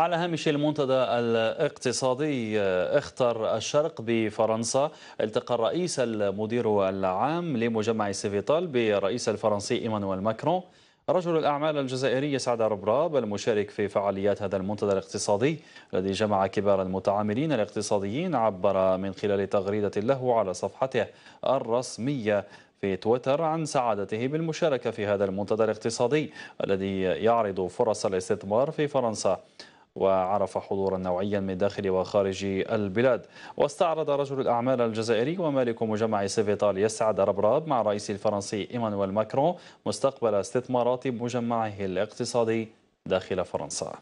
على هامش المنتدى الاقتصادي آه، اختر الشرق بفرنسا التقى الرئيس المدير العام لمجمع سيفيتال بالرئيس الفرنسي ايمانويل ماكرون رجل الأعمال الجزائري سعد ربراب المشارك في فعاليات هذا المنتدى الاقتصادي الذي جمع كبار المتعاملين الاقتصاديين عبر من خلال تغريدة له على صفحته الرسمية في تويتر عن سعادته بالمشاركة في هذا المنتدى الاقتصادي الذي يعرض فرص الاستثمار في فرنسا وعرف حضورا نوعيا من داخل وخارج البلاد واستعرض رجل الأعمال الجزائري ومالك مجمع سيفيتال يسعد ربراب مع الرئيس الفرنسي إيمانويل ماكرون مستقبل استثمارات مجمعه الاقتصادي داخل فرنسا